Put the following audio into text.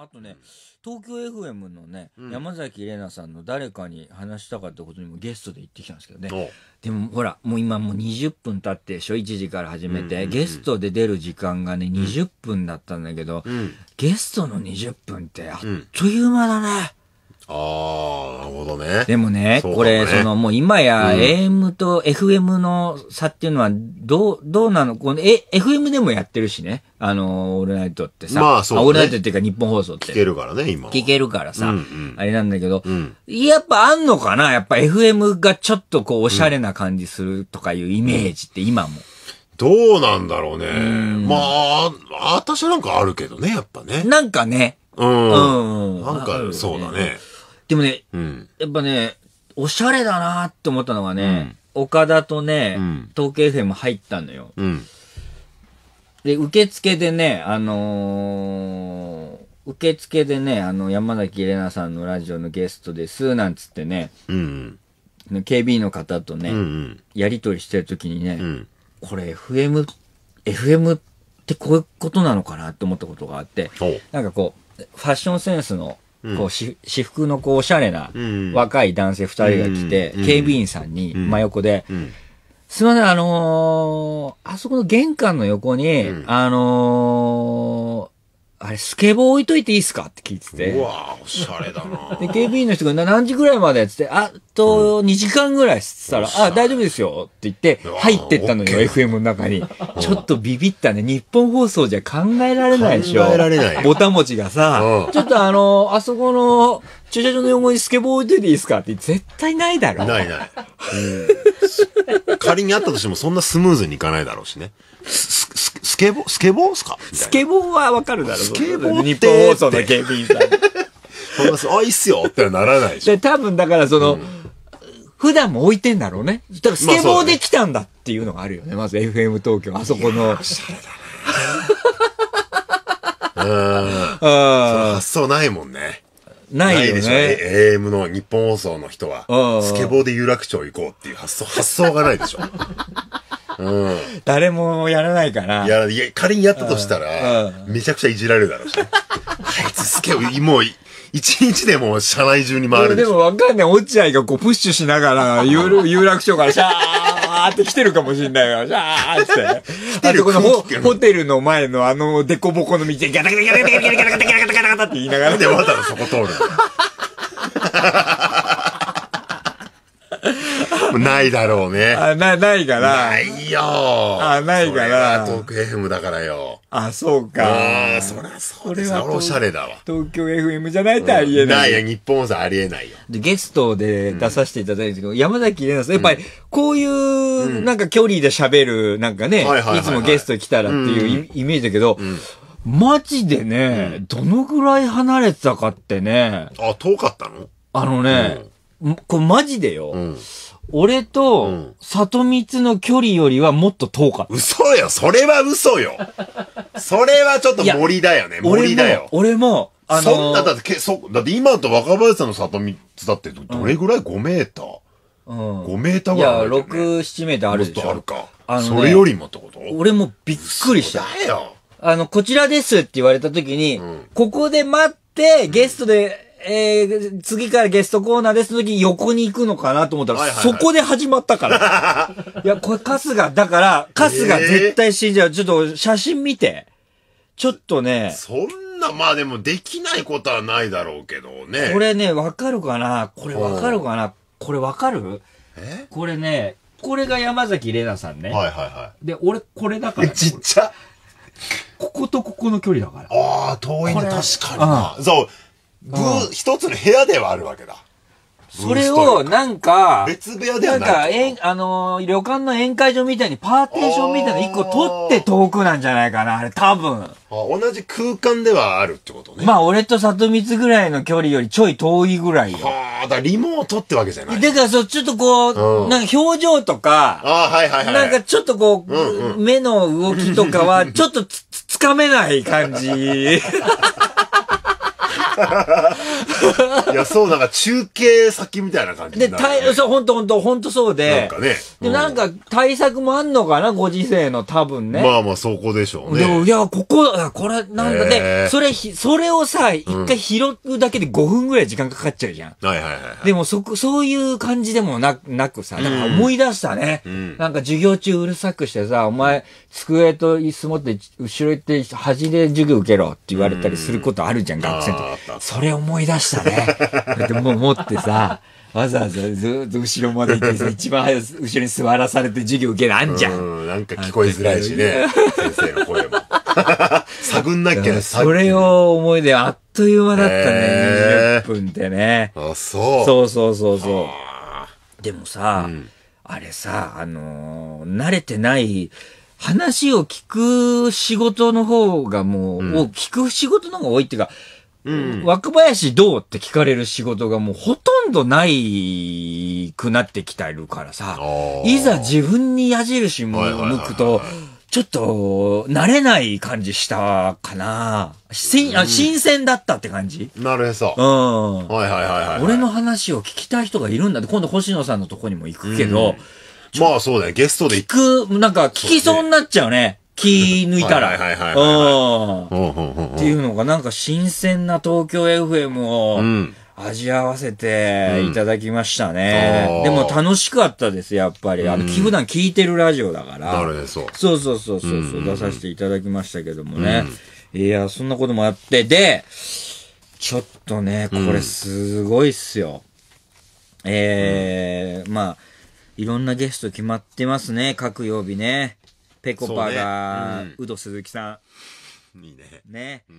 あとね、東京 FM のね、うん山崎怜奈さんの誰かに話したかったことにもゲストで行ってきたんですけどね。でもほら、もう今もう20分経ってでしょ ?1 時から始めて、うんうんうんゲストで出る時間がね、20分だったんだけど、うんゲストの20分ってあっという間だね。ああ、なるほどね。でもね、ねこれ、その、もう今や、AM と FM の差っていうのは、どう、どうなのこの、え、FM でもやってるしね。あの、オールナイトってさ。まあ、そう、ね、オールナイトっていうか、日本放送って。聞けるからね、今。聞けるからさ。うんうん、あれなんだけど、うん、やっぱあんのかなやっぱ FM がちょっとこう、おしゃれな感じするとかいうイメージって今も。どうなんだろうね。うん、まあ、私なんかあるけどね、やっぱね。なんかね。うん。うん、なんか、そうだね。でもね、うん、やっぱね、おしゃれだなって思ったのはね、うん、岡田とね、うん、東京 FM 入ったのよ。で、受付でね、あのー、受付でね、あの、山崎怜奈さんのラジオのゲストです、なんつってね、うん警備員の方とね、うんうん、やりとりしてる時にね、これ FM、FM ってこういうことなのかなって思ったことがあって、なんかこう、ファッションセンスのこう私服のこうおしゃれな若い男性二人が来て、警備員さんに真横で、すみません、あのー、あそこの玄関の横に、あのースケボー置いといていいっすかって聞いてて。うわおしゃれだなで、警備員の人が何時ぐらいまでっって、あと2時間ぐらいっつったら、あ、大丈夫ですよって言って、入ってったのよ、FM の中に。ちょっとビビったね。日本放送じゃ考えられないでしょ。考えられない。ボタン持ちがさ、ちょっとあの、あそこの駐車場の横にスケボー置いといていいっすかって絶対ないだろ。ないない。仮にあったとしてもそんなスムーズにいかないだろうしね。スケボー、スケボーすかスケボーはわかるだろう。スケボーって。日本放送の警備員さん。そ あ、いいっすよってはならないでしで、多分だからその、普段も置いてんだろうね。だからスケボーできたんだっていうのがあるよね。まず FM 東京、あそこの。おしゃれだね。う 発想ないもんね。ないでしょ、ね。AM の日本放送の人は、スケボーで有楽町行こうっていう発想、発想がないでしょ。うん。誰もやらないから。やない。仮にやったとしたら、うん、めちゃくちゃいじられるだろうし、ね。あいつすげえ、もう、一日でも車内中に回るでもわかんない。落合がこうプッシュしながら、有楽町からシャーって来てるかもしんないよ。シャーって。来てこのホテルの前のあのデコボコの道でャタャタャタギタガタガタタガタタって言いながら。で、わざわざそこ通る。ないだろうね。あ、な、ないから。ないよあ、ないから。東京 FM だからよ。あ、そうか。あそりゃそうですよ。おしゃれだわ。東京 FM じゃないとありえない。ないよ、日本さありえないよ。で、ゲストで出させていただいたけど、山崎怜奈さん、やっぱり、こういう、なんか距離で喋る、なんかね、いつもゲスト来たらっていうイメージだけど、マジでね、どのぐらい離れてたかってね。あ、遠かったのあのね、これマジでよ。俺と、里光の距離よりはもっと遠かった。嘘よそれは嘘よそれはちょっと森だよね。森だよ。俺も、あのー、そんな、だってそ、だって今と若林さんの里光だってどれぐらい ?5 メーター、うん、5メーターぐらい、ね、いや、6、7メーターあるでしょ。っとあるか。あの、ね、それよりもってこと俺もびっくりした。だよ。あの、こちらですって言われた時に、うん、ここで待って、ゲストで、えー、次からゲストコーナーですの時横に行くのかなと思ったら、そこで始まったから。いや、これ春日、だから、春日絶対死んじゃう。ちょっと写真見て。ちょっとね。そんな、まあでもできないことはないだろうけどね。これね、わかるかなこれわかるかなこれわかるえこれね、これが山崎玲奈さんね。はいはいはい。で、俺これだから。ちっちゃこことここの距離だから。ああ、遠いね。確かにな。そう。一つの部屋ではあるわけだ。それを、なんか、別部屋ではない。なんか、えん、あのー、旅館の宴会場みたいにパーテーションみたいな一個取って遠くなんじゃないかな、あれ、多分。あ、同じ空間ではあるってことね。まあ、俺と里光ぐらいの距離よりちょい遠いぐらいよ。ああ、だリモートってわけじゃない。だから、そう、ちょっとこう、うん、なんか表情とか、あはいはいはい。なんかちょっとこう、うんうん、目の動きとかは、ちょっとつ、つかめない感じ。いや、そう、なんか中継先みたいな感じで、ね、で、そう、ほんとほんと、ほんとそうで。なんかね。で、なんか対策もあんのかな、ご時世の多分ね。まあまあ、そこでしょうね。でも、いや、ここ、これ、なんかね、それ、それをさ、一回拾うだけで5分ぐらい時間かかっちゃうじゃん。うん、はいはいはい、はい。でも、そそういう感じでもななくさ、なんか思い出したね。うん、なんか授業中うるさくしてさ、お前、机と椅子持って、後ろ行って、端で授業受けろって言われたりすることあるじゃん、学生と。ったそれ思い出したねでも思持ってさわざわざずっと後ろまで行って 一番後ろに座らされて授業受けあんじゃんなんか聞こえづらいしね先生の声も 探んなきゃねそれを思い出あっという間だったね、えー、20分ってねあそうそうそうそうそうでもさ、うん、あれさあのー、慣れてない話を聞く仕事の方がもう、うん、聞く仕事の方が多いっていうかうん、若林どうって聞かれる仕事がもうほとんどないくなってきてるからさ、いざ自分に矢印も向くと、ちょっと、慣れない感じしたかな、うん、新鮮だったって感じなるへそ。うん。はいはいはい、はい、俺の話を聞きたい人がいるんだって、今度星野さんのとこにも行くけど、うんまあそうだよ、ゲストで聞く、なんか聞きそうになっちゃうね。気抜いたら。っていうのがなんか新鮮な東京 FM を味合わせていただきましたね。うん、でも楽しかったです、やっぱり。あの、うん、普段聞いてるラジオだから。そう。そうそうそうそう、うんう出させていただきましたけどもね。うん、いや、そんなこともあって、で、ちょっとね、これすごいっすよ。ええー、まあ、いろんなゲスト決まってますね、各曜日ね。ぺコパが、うど、ん、鈴木さん。いいね。ね。うん